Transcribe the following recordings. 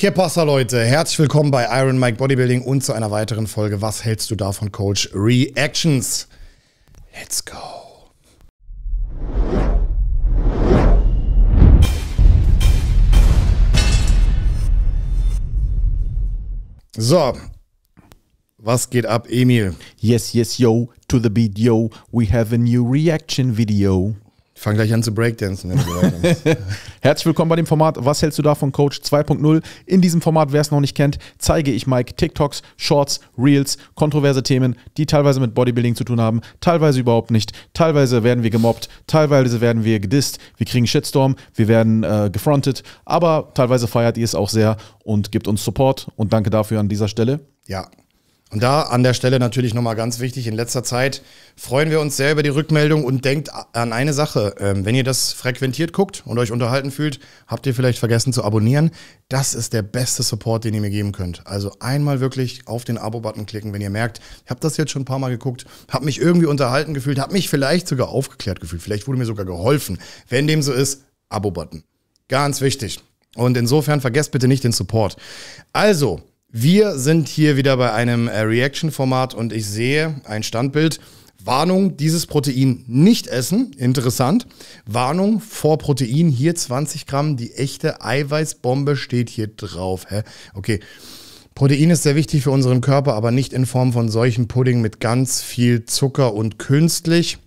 Que Leute? Herzlich willkommen bei Iron Mike Bodybuilding und zu einer weiteren Folge Was hältst du davon, Coach Reactions? Let's go. So, was geht ab, Emil? Yes, yes, yo, to the beat, yo, we have a new reaction video. Ich fange gleich an zu Breakdancen. Herzlich willkommen bei dem Format. Was hältst du davon, Coach 2.0? In diesem Format, wer es noch nicht kennt, zeige ich Mike TikToks, Shorts, Reels, kontroverse Themen, die teilweise mit Bodybuilding zu tun haben, teilweise überhaupt nicht. Teilweise werden wir gemobbt, teilweise werden wir gedisst, wir kriegen Shitstorm, wir werden äh, gefrontet, aber teilweise feiert ihr es auch sehr und gibt uns Support und danke dafür an dieser Stelle. Ja, und da an der Stelle natürlich nochmal ganz wichtig, in letzter Zeit freuen wir uns sehr über die Rückmeldung und denkt an eine Sache. Ähm, wenn ihr das frequentiert guckt und euch unterhalten fühlt, habt ihr vielleicht vergessen zu abonnieren. Das ist der beste Support, den ihr mir geben könnt. Also einmal wirklich auf den Abo-Button klicken, wenn ihr merkt, ich habe das jetzt schon ein paar Mal geguckt, habe mich irgendwie unterhalten gefühlt, habe mich vielleicht sogar aufgeklärt gefühlt, vielleicht wurde mir sogar geholfen. Wenn dem so ist, Abo-Button. Ganz wichtig. Und insofern vergesst bitte nicht den Support. Also, wir sind hier wieder bei einem äh, Reaction-Format und ich sehe ein Standbild. Warnung, dieses Protein nicht essen. Interessant. Warnung vor Protein, hier 20 Gramm. Die echte Eiweißbombe steht hier drauf. Hä? Okay. Protein ist sehr wichtig für unseren Körper, aber nicht in Form von solchen Pudding mit ganz viel Zucker und künstlich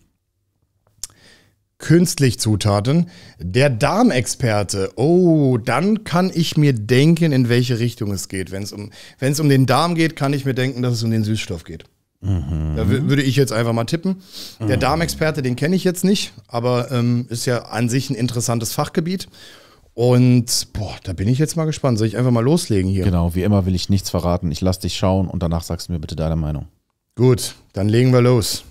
künstlich Zutaten. Der Darmexperte. Oh, dann kann ich mir denken, in welche Richtung es geht. Wenn es um, um den Darm geht, kann ich mir denken, dass es um den Süßstoff geht. Mhm. Da würde ich jetzt einfach mal tippen. Mhm. Der Darmexperte, den kenne ich jetzt nicht, aber ähm, ist ja an sich ein interessantes Fachgebiet. Und boah, da bin ich jetzt mal gespannt. Soll ich einfach mal loslegen hier? Genau, wie immer will ich nichts verraten. Ich lasse dich schauen und danach sagst du mir bitte deine Meinung. Gut, dann legen wir los.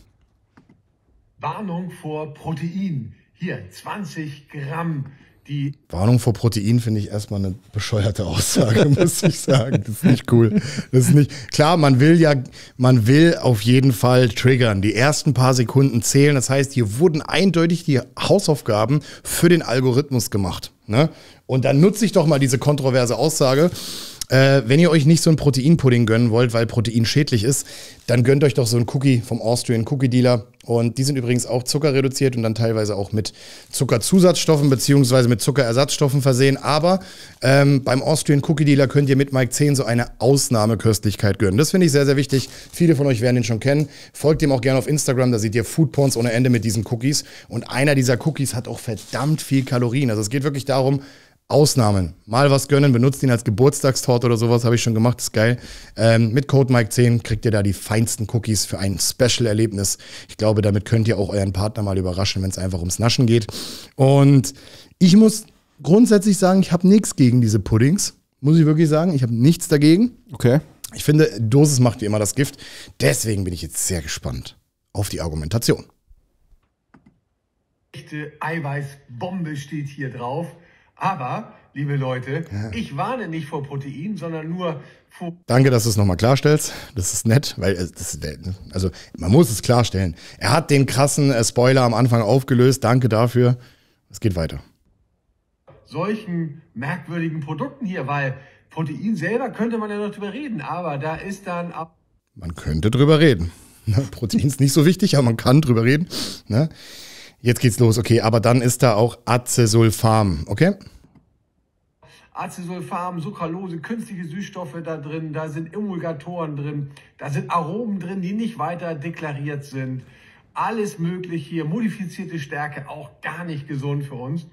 Warnung vor Protein. Hier, 20 Gramm. Die Warnung vor Protein finde ich erstmal eine bescheuerte Aussage, muss ich sagen. Das ist nicht cool. Das ist nicht, klar, man will ja, man will auf jeden Fall triggern, die ersten paar Sekunden zählen. Das heißt, hier wurden eindeutig die Hausaufgaben für den Algorithmus gemacht. Ne? Und dann nutze ich doch mal diese kontroverse Aussage äh, wenn ihr euch nicht so einen Proteinpudding gönnen wollt, weil Protein schädlich ist, dann gönnt euch doch so einen Cookie vom Austrian Cookie Dealer. Und die sind übrigens auch zuckerreduziert und dann teilweise auch mit Zuckerzusatzstoffen bzw. mit Zuckerersatzstoffen versehen. Aber ähm, beim Austrian Cookie Dealer könnt ihr mit Mike 10 so eine Ausnahmeköstlichkeit gönnen. Das finde ich sehr, sehr wichtig. Viele von euch werden den schon kennen. Folgt ihm auch gerne auf Instagram, da seht ihr Foodporns ohne Ende mit diesen Cookies. Und einer dieser Cookies hat auch verdammt viel Kalorien. Also es geht wirklich darum, Ausnahmen. Mal was gönnen, benutzt ihn als Geburtstagstorte oder sowas, habe ich schon gemacht, ist geil. Ähm, mit Code Mike10 kriegt ihr da die feinsten Cookies für ein Special-Erlebnis. Ich glaube, damit könnt ihr auch euren Partner mal überraschen, wenn es einfach ums Naschen geht. Und ich muss grundsätzlich sagen, ich habe nichts gegen diese Puddings. Muss ich wirklich sagen, ich habe nichts dagegen. Okay. Ich finde, Dosis macht wie immer das Gift. Deswegen bin ich jetzt sehr gespannt auf die Argumentation. Echte Eiweißbombe steht hier drauf. Aber, liebe Leute, ja. ich warne nicht vor Protein, sondern nur vor. Danke, dass du es nochmal klarstellst. Das ist nett, weil äh, das, ne, also man muss es klarstellen. Er hat den krassen äh, Spoiler am Anfang aufgelöst. Danke dafür. Es geht weiter. Solchen merkwürdigen Produkten hier, weil Protein selber könnte man ja noch drüber reden, aber da ist dann Man könnte drüber reden. Protein ist nicht so wichtig, aber man kann drüber reden. Ne? Jetzt geht's los, okay. Aber dann ist da auch Acesulfam, okay? Acesulfam, Sucralose, künstliche Süßstoffe da drin, da sind Emulgatoren drin, da sind Aromen drin, die nicht weiter deklariert sind. Alles möglich hier, modifizierte Stärke, auch gar nicht gesund für uns.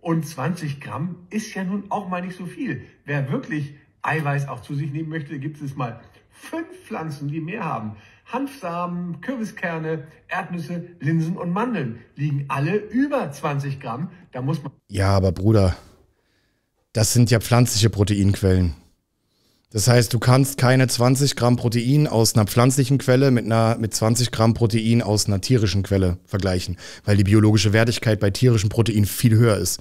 Und 20 Gramm ist ja nun auch mal nicht so viel. Wer wirklich Eiweiß auch zu sich nehmen möchte, gibt es mal fünf Pflanzen, die mehr haben. Hanfsamen, Kürbiskerne, Erdnüsse, Linsen und Mandeln liegen alle über 20 Gramm. Da muss man. Ja, aber Bruder, das sind ja pflanzliche Proteinquellen. Das heißt, du kannst keine 20 Gramm Protein aus einer pflanzlichen Quelle mit, einer, mit 20 Gramm Protein aus einer tierischen Quelle vergleichen, weil die biologische Wertigkeit bei tierischen Protein viel höher ist.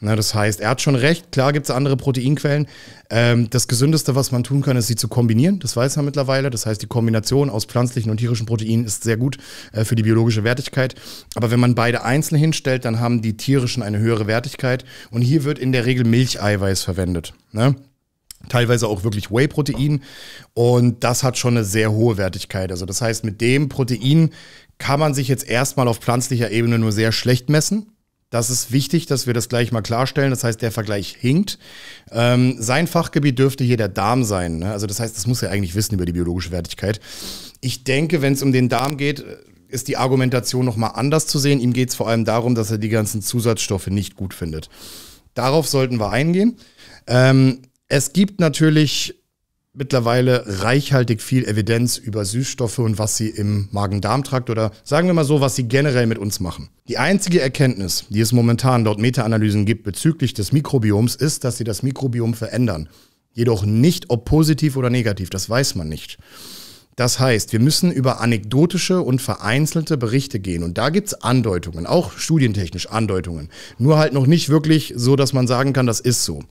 Na, ne, das heißt, er hat schon recht, klar gibt es andere Proteinquellen. Ähm, das Gesündeste, was man tun kann, ist sie zu kombinieren. Das weiß man mittlerweile. Das heißt, die Kombination aus pflanzlichen und tierischen Proteinen ist sehr gut äh, für die biologische Wertigkeit. Aber wenn man beide einzeln hinstellt, dann haben die tierischen eine höhere Wertigkeit. Und hier wird in der Regel Milcheiweiß verwendet. Ne? teilweise auch wirklich Whey-Protein. Und das hat schon eine sehr hohe Wertigkeit. Also das heißt, mit dem Protein kann man sich jetzt erstmal auf pflanzlicher Ebene nur sehr schlecht messen. Das ist wichtig, dass wir das gleich mal klarstellen. Das heißt, der Vergleich hinkt. Ähm, sein Fachgebiet dürfte hier der Darm sein. Ne? Also das heißt, das muss er eigentlich wissen über die biologische Wertigkeit. Ich denke, wenn es um den Darm geht, ist die Argumentation nochmal anders zu sehen. Ihm geht es vor allem darum, dass er die ganzen Zusatzstoffe nicht gut findet. Darauf sollten wir eingehen. Ähm, es gibt natürlich mittlerweile reichhaltig viel Evidenz über Süßstoffe und was sie im Magen-Darm-Trakt oder sagen wir mal so, was sie generell mit uns machen. Die einzige Erkenntnis, die es momentan laut Meta-Analysen gibt bezüglich des Mikrobioms, ist, dass sie das Mikrobiom verändern. Jedoch nicht, ob positiv oder negativ, das weiß man nicht. Das heißt, wir müssen über anekdotische und vereinzelte Berichte gehen. Und da gibt's Andeutungen, auch studientechnisch Andeutungen. Nur halt noch nicht wirklich so, dass man sagen kann, das ist so.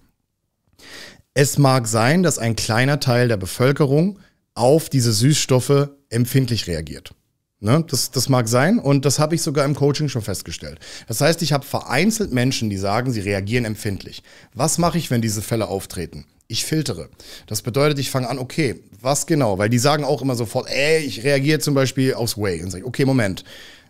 Es mag sein, dass ein kleiner Teil der Bevölkerung auf diese Süßstoffe empfindlich reagiert. Ne, das, das mag sein und das habe ich sogar im Coaching schon festgestellt. Das heißt, ich habe vereinzelt Menschen, die sagen, sie reagieren empfindlich. Was mache ich, wenn diese Fälle auftreten? Ich filtere. Das bedeutet, ich fange an, okay, was genau? Weil die sagen auch immer sofort, ey, ich reagiere zum Beispiel aufs Way. Und sage, okay, Moment,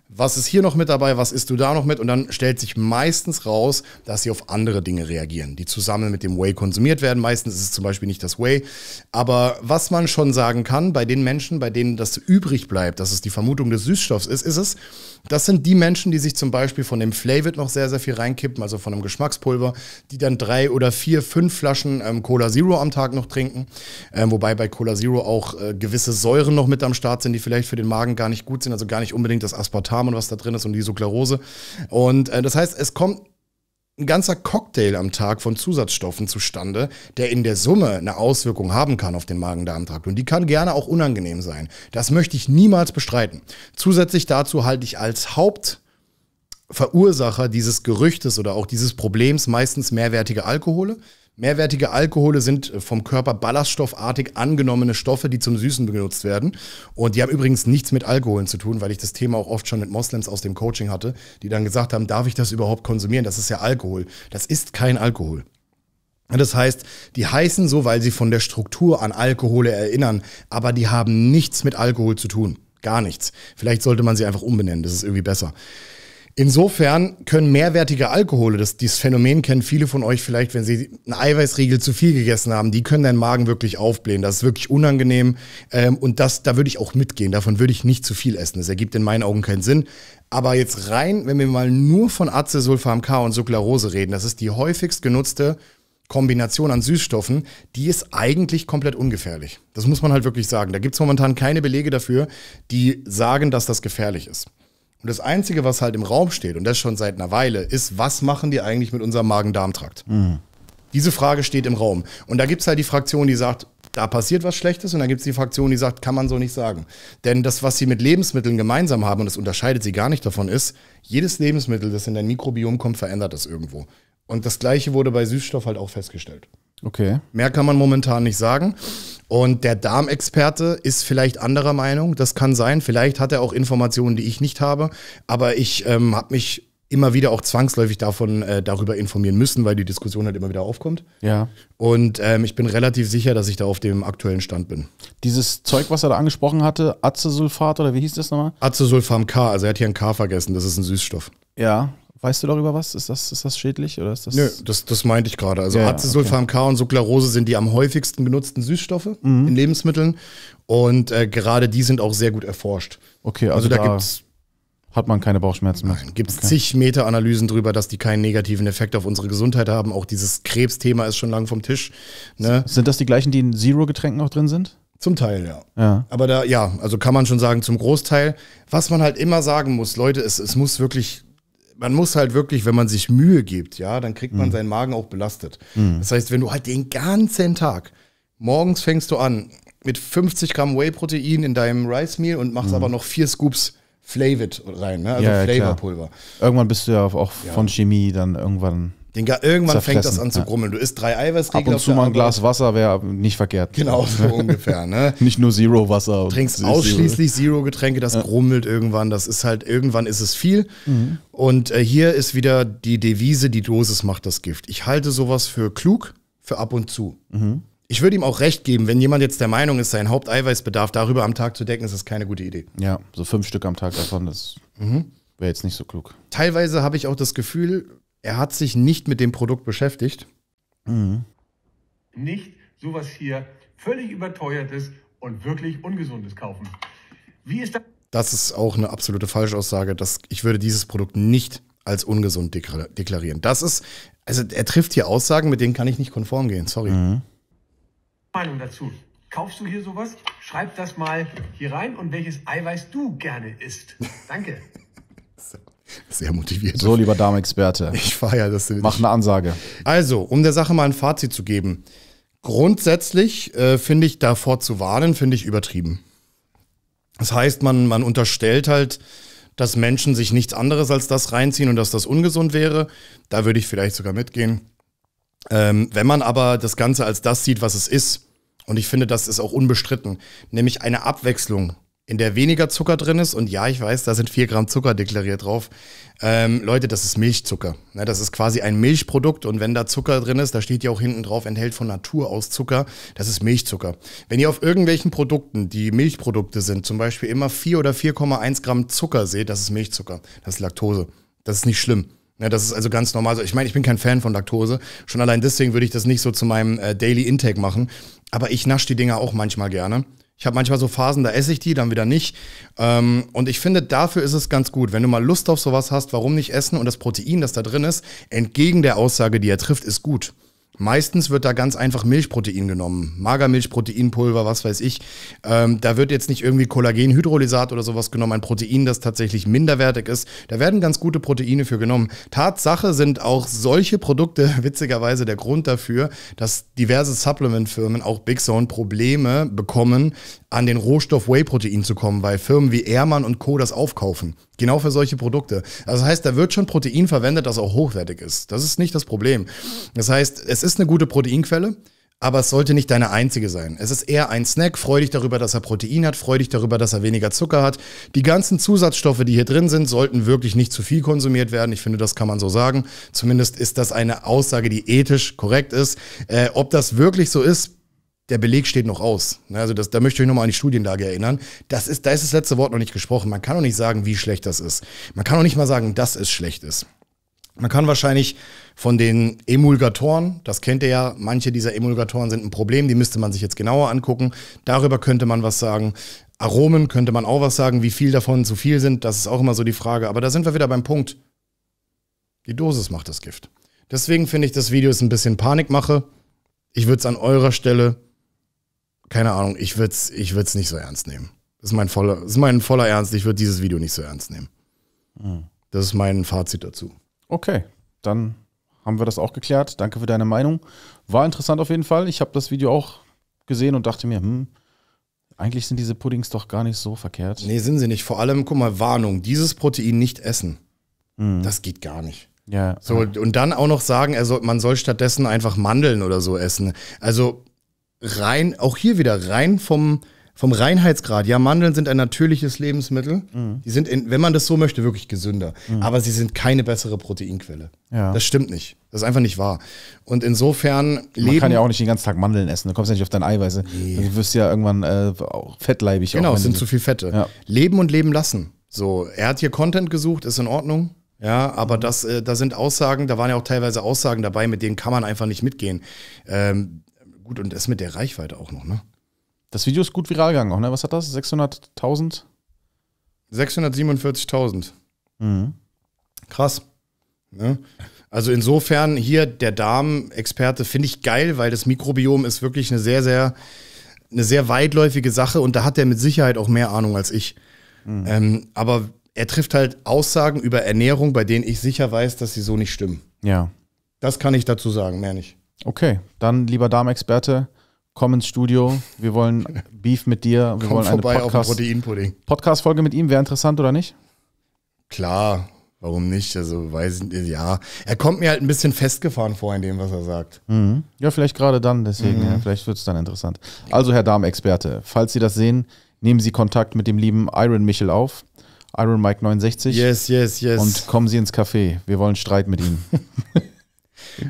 was ist hier noch mit dabei, was isst du da noch mit? Und dann stellt sich meistens raus, dass sie auf andere Dinge reagieren, die zusammen mit dem Whey konsumiert werden. Meistens ist es zum Beispiel nicht das Whey. Aber was man schon sagen kann, bei den Menschen, bei denen das übrig bleibt, dass es die Vermutung des Süßstoffs ist, ist es, das sind die Menschen, die sich zum Beispiel von dem Flavit noch sehr, sehr viel reinkippen, also von einem Geschmackspulver, die dann drei oder vier, fünf Flaschen ähm, Cola Zero am Tag noch trinken. Ähm, wobei bei Cola Zero auch äh, gewisse Säuren noch mit am Start sind, die vielleicht für den Magen gar nicht gut sind, also gar nicht unbedingt das Aspartam und was da drin ist und die Isoglarose. Und äh, das heißt, es kommt ein ganzer Cocktail am Tag von Zusatzstoffen zustande, der in der Summe eine Auswirkung haben kann auf den Magen-Darm-Trakt. Und die kann gerne auch unangenehm sein. Das möchte ich niemals bestreiten. Zusätzlich dazu halte ich als Hauptverursacher dieses Gerüchtes oder auch dieses Problems meistens mehrwertige Alkohole. Mehrwertige Alkohole sind äh, vom Körper ballaststoffartig angenommene Stoffe, die zum Süßen benutzt werden. Und die haben übrigens nichts mit Alkoholen zu tun, weil ich das Thema auch oft schon mit Moslems aus dem Coaching hatte, die dann gesagt haben, darf ich das überhaupt konsumieren? Das ist ja Alkohol. Das ist kein Alkohol. Das heißt, die heißen so, weil sie von der Struktur an Alkohole erinnern, aber die haben nichts mit Alkohol zu tun. Gar nichts. Vielleicht sollte man sie einfach umbenennen, das ist irgendwie besser. Insofern können mehrwertige Alkohole, das, dieses Phänomen kennen viele von euch vielleicht, wenn sie einen Eiweißriegel zu viel gegessen haben, die können deinen Magen wirklich aufblähen. Das ist wirklich unangenehm. Ähm, und das, da würde ich auch mitgehen. Davon würde ich nicht zu viel essen. Das ergibt in meinen Augen keinen Sinn. Aber jetzt rein, wenn wir mal nur von Acesulfam K und Suclarose reden, das ist die häufigst genutzte Kombination an Süßstoffen, die ist eigentlich komplett ungefährlich. Das muss man halt wirklich sagen. Da gibt es momentan keine Belege dafür, die sagen, dass das gefährlich ist. Und das Einzige, was halt im Raum steht, und das schon seit einer Weile, ist, was machen die eigentlich mit unserem Magen-Darm-Trakt? Mhm. Diese Frage steht im Raum. Und da gibt es halt die Fraktion, die sagt, da passiert was Schlechtes und da gibt es die Fraktion, die sagt, kann man so nicht sagen. Denn das, was sie mit Lebensmitteln gemeinsam haben, und das unterscheidet sie gar nicht davon, ist, jedes Lebensmittel, das in dein Mikrobiom kommt, verändert das irgendwo. Und das gleiche wurde bei Süßstoff halt auch festgestellt. Okay. Mehr kann man momentan nicht sagen. Und der Darmexperte ist vielleicht anderer Meinung, das kann sein. Vielleicht hat er auch Informationen, die ich nicht habe. Aber ich ähm, habe mich immer wieder auch zwangsläufig davon äh, darüber informieren müssen, weil die Diskussion halt immer wieder aufkommt. Ja. Und ähm, ich bin relativ sicher, dass ich da auf dem aktuellen Stand bin. Dieses Zeug, was er da angesprochen hatte, Acesulfat oder wie hieß das nochmal? Acesulfam K, also er hat hier ein K vergessen, das ist ein Süßstoff. Ja, Weißt du darüber was? Ist das, ist das schädlich oder ist das? Nö, das, das meinte ich gerade. Also ja, Acesulfam okay. K und Suclarose sind die am häufigsten genutzten Süßstoffe mhm. in Lebensmitteln und äh, gerade die sind auch sehr gut erforscht. Okay, also, also da, da gibt's hat man keine Bauchschmerzen mehr. Gibt es okay. zig Meta-Analysen drüber, dass die keinen negativen Effekt auf unsere Gesundheit haben. Auch dieses Krebsthema ist schon lang vom Tisch. Ne? Sind das die gleichen, die in Zero-Getränken auch drin sind? Zum Teil, ja. ja. Aber da, ja, also kann man schon sagen, zum Großteil. Was man halt immer sagen muss, Leute, es, es muss wirklich man muss halt wirklich, wenn man sich Mühe gibt, ja, dann kriegt man mhm. seinen Magen auch belastet. Mhm. Das heißt, wenn du halt den ganzen Tag, morgens fängst du an mit 50 Gramm Whey-Protein in deinem Rice Meal und machst mhm. aber noch vier Scoops Flavit rein, ne? also ja, ja Flavorpulver. Irgendwann bist du ja auch von ja. Chemie dann irgendwann Digga, irgendwann fängt das an zu grummeln. Du isst drei Eiweißriegel Ab und zu mal ein Glas Wasser wäre nicht verkehrt. Genau, so ungefähr. Ne? nicht nur Zero-Wasser. Du Trinkst ausschließlich Zero-Getränke, das ja. grummelt irgendwann. Das ist halt, irgendwann ist es viel. Mhm. Und äh, hier ist wieder die Devise, die Dosis macht das Gift. Ich halte sowas für klug, für ab und zu. Mhm. Ich würde ihm auch recht geben, wenn jemand jetzt der Meinung ist, sein Haupteiweißbedarf darüber am Tag zu decken, ist das keine gute Idee. Ja, so fünf Stück am Tag davon, das mhm. wäre jetzt nicht so klug. Teilweise habe ich auch das Gefühl, er hat sich nicht mit dem Produkt beschäftigt. Mhm. Nicht sowas hier völlig überteuertes und wirklich ungesundes kaufen. Wie ist das? Das ist auch eine absolute Falschaussage. Dass ich würde dieses Produkt nicht als ungesund deklarieren. Das ist, also er trifft hier Aussagen, mit denen kann ich nicht konform gehen. Sorry. Mhm. Meinung dazu. Kaufst du hier sowas? Schreib das mal hier rein und welches Eiweiß du gerne isst. Danke. Sehr motiviert. So, lieber Darmexperte. Ich feiere das. Mach eine Ansage. Also, um der Sache mal ein Fazit zu geben. Grundsätzlich äh, finde ich davor zu warnen, finde ich übertrieben. Das heißt, man, man unterstellt halt, dass Menschen sich nichts anderes als das reinziehen und dass das ungesund wäre. Da würde ich vielleicht sogar mitgehen. Ähm, wenn man aber das Ganze als das sieht, was es ist, und ich finde, das ist auch unbestritten, nämlich eine Abwechslung in der weniger Zucker drin ist. Und ja, ich weiß, da sind 4 Gramm Zucker deklariert drauf. Ähm, Leute, das ist Milchzucker. Ne, das ist quasi ein Milchprodukt und wenn da Zucker drin ist, da steht ja auch hinten drauf, enthält von Natur aus Zucker, das ist Milchzucker. Wenn ihr auf irgendwelchen Produkten, die Milchprodukte sind, zum Beispiel immer 4 oder 4,1 Gramm Zucker seht, das ist Milchzucker, das ist Laktose. Das ist nicht schlimm. Ja, ne, das ist also ganz normal. ich meine, ich bin kein Fan von Laktose. Schon allein deswegen würde ich das nicht so zu meinem äh, Daily Intake machen. Aber ich nasche die Dinger auch manchmal gerne. Ich habe manchmal so Phasen, da esse ich die, dann wieder nicht. Ähm, und ich finde, dafür ist es ganz gut. Wenn du mal Lust auf sowas hast, warum nicht essen? Und das Protein, das da drin ist, entgegen der Aussage, die er trifft, ist gut. Meistens wird da ganz einfach Milchprotein genommen. Magermilchproteinpulver, was weiß ich. Ähm, da wird jetzt nicht irgendwie Kollagenhydrolysat oder sowas genommen, ein Protein, das tatsächlich minderwertig ist. Da werden ganz gute Proteine für genommen. Tatsache sind auch solche Produkte witzigerweise der Grund dafür, dass diverse Supplementfirmen, auch Big Zone, Probleme bekommen, an den Rohstoff Whey-Protein zu kommen, weil Firmen wie Ehrmann und Co. das aufkaufen. Genau für solche Produkte. Also Das heißt, da wird schon Protein verwendet, das auch hochwertig ist. Das ist nicht das Problem. Das heißt, es ist eine gute Proteinquelle, aber es sollte nicht deine einzige sein. Es ist eher ein Snack. Freu dich darüber, dass er Protein hat. Freu dich darüber, dass er weniger Zucker hat. Die ganzen Zusatzstoffe, die hier drin sind, sollten wirklich nicht zu viel konsumiert werden. Ich finde, das kann man so sagen. Zumindest ist das eine Aussage, die ethisch korrekt ist. Äh, ob das wirklich so ist, der Beleg steht noch aus. Ne, also das, da möchte ich nochmal an die Studienlage erinnern. Das ist, da ist das letzte Wort noch nicht gesprochen. Man kann noch nicht sagen, wie schlecht das ist. Man kann auch nicht mal sagen, dass es schlecht ist. Man kann wahrscheinlich von den Emulgatoren, das kennt ihr ja, manche dieser Emulgatoren sind ein Problem, die müsste man sich jetzt genauer angucken. Darüber könnte man was sagen. Aromen könnte man auch was sagen, wie viel davon zu viel sind, das ist auch immer so die Frage. Aber da sind wir wieder beim Punkt. Die Dosis macht das Gift. Deswegen finde ich das Video ist ein bisschen Panikmache. Ich würde es an eurer Stelle keine Ahnung, ich würde es ich würd's nicht so ernst nehmen. Das ist mein voller, ist mein voller Ernst. Ich würde dieses Video nicht so ernst nehmen. Mhm. Das ist mein Fazit dazu. Okay, dann haben wir das auch geklärt. Danke für deine Meinung. War interessant auf jeden Fall. Ich habe das Video auch gesehen und dachte mir, hm, eigentlich sind diese Puddings doch gar nicht so verkehrt. Nee, sind sie nicht. Vor allem, guck mal, Warnung, dieses Protein nicht essen. Mhm. Das geht gar nicht. Ja. So, ja. und dann auch noch sagen, also man soll stattdessen einfach Mandeln oder so essen. Also rein, auch hier wieder rein vom, vom Reinheitsgrad. Ja, Mandeln sind ein natürliches Lebensmittel. Mhm. Die sind, in, wenn man das so möchte, wirklich gesünder. Mhm. Aber sie sind keine bessere Proteinquelle. Ja. Das stimmt nicht. Das ist einfach nicht wahr. Und insofern man leben. kann ja auch nicht den ganzen Tag Mandeln essen. Du kommst ja nicht auf dein Eiweiß. Nee. Also du wirst ja irgendwann äh, auch fettleibig. Genau, auch, es sind zu viel Fette. Ja. Leben und leben lassen. So, er hat hier Content gesucht, ist in Ordnung. Ja, aber mhm. das, äh, da sind Aussagen, da waren ja auch teilweise Aussagen dabei, mit denen kann man einfach nicht mitgehen. Ähm, Gut, und das mit der Reichweite auch noch, ne? Das Video ist gut viral gegangen auch, ne? Was hat das? 600.000? 647.000. Mhm. Krass. Ne? Also insofern hier der Darmexperte finde ich geil, weil das Mikrobiom ist wirklich eine sehr, sehr, eine sehr weitläufige Sache und da hat er mit Sicherheit auch mehr Ahnung als ich. Mhm. Ähm, aber er trifft halt Aussagen über Ernährung, bei denen ich sicher weiß, dass sie so nicht stimmen. Ja. Das kann ich dazu sagen, mehr nicht. Okay, dann lieber Darmexperte, komm ins Studio. Wir wollen Beef mit dir. Wir komm wollen eine Podcast, auf Proteinpudding. Podcast-Folge mit ihm wäre interessant, oder nicht? Klar, warum nicht? Also, weiß ja. Er kommt mir halt ein bisschen festgefahren vor in dem, was er sagt. Mhm. Ja, vielleicht gerade dann, deswegen, mhm. ja, vielleicht wird es dann interessant. Also, Herr Darmexperte, falls Sie das sehen, nehmen Sie Kontakt mit dem lieben Iron Michel auf. Iron Mike 69. Yes, yes, yes. Und kommen Sie ins Café. Wir wollen Streit mit Ihnen.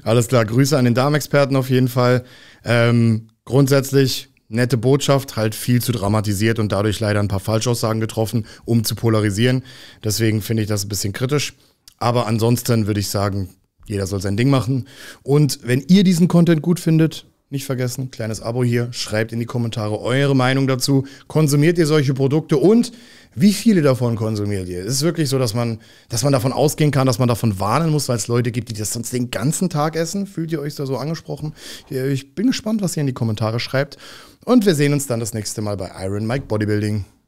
Alles klar, Grüße an den Darmexperten auf jeden Fall. Ähm, grundsätzlich nette Botschaft, halt viel zu dramatisiert und dadurch leider ein paar Falschaussagen getroffen, um zu polarisieren. Deswegen finde ich das ein bisschen kritisch. Aber ansonsten würde ich sagen, jeder soll sein Ding machen. Und wenn ihr diesen Content gut findet, nicht vergessen, kleines Abo hier, schreibt in die Kommentare eure Meinung dazu. Konsumiert ihr solche Produkte und wie viele davon konsumiert ihr? Es ist wirklich so, dass man, dass man davon ausgehen kann, dass man davon warnen muss, weil es Leute gibt, die das sonst den ganzen Tag essen. Fühlt ihr euch da so angesprochen? Ich bin gespannt, was ihr in die Kommentare schreibt. Und wir sehen uns dann das nächste Mal bei Iron Mike Bodybuilding.